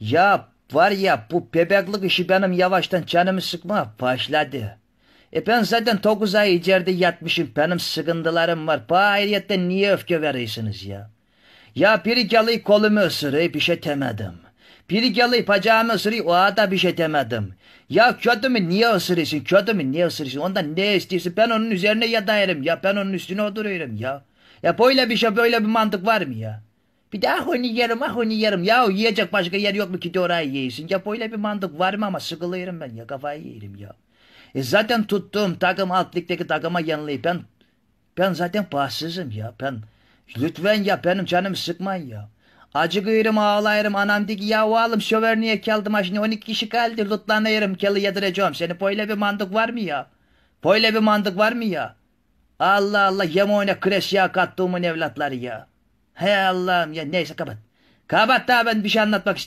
Ya var ya bu bebeklik işi benim yavaştan canımı sıkma başladı. E ben zaten 9 ay içeride yatmışım. Benim sıkıntılarım var. Bahiriyetten niye öfke veriyorsunuz ya? Ya biri gelip kolumu ısırıyor bir şey demedim. Biri gelip bacağımı ısırıyor o da bir şey demedim. Ya kötü mü niye ısırıyorsun? Kötü mü niye ısırıyorsun? Ondan ne istiyorsun? Ben onun üzerine yatayım ya. Ben onun üstüne oturuyorum ya. Ya böyle bir şey böyle bir mantık var mı ya? Bir daha honi yerim ah honi yerim. Ya yiyecek başka yer yok mu ki de oraya yiyesin. Ya böyle bir mantık var mı ama sıkılıyorum ben ya kafayı yerim ya. E zaten tuttuğum takım alt ligdeki takıma yanılayım. Ben, ben zaten bahtsızım ya. Ben lütfen ya benim canım sıkmayın ya. Acıkıyorum ağlayırım anam dedi ki ya oğlum şoför niye geldim ha şimdi 12 kişi kaldı lutlanıyorum keli yedireceğim seni böyle bir mantık var mı ya? Böyle bir mantık var mı ya? Allah Allah yem oyna kreş ya kattığımın evlatları ya. Hey Allah'ım ya neyse kapat. Kapat daha ben bir şey anlatmak istiyorum.